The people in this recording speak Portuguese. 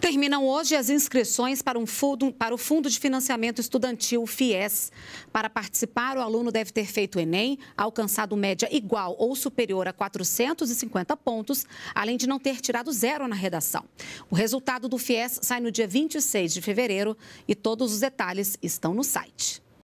Terminam hoje as inscrições para, um fundo, para o Fundo de Financiamento Estudantil, FIES. Para participar, o aluno deve ter feito o Enem, alcançado média igual ou superior a 450 pontos, além de não ter tirado zero na redação. O resultado do FIES sai no dia 26 de fevereiro e todos os detalhes estão no site.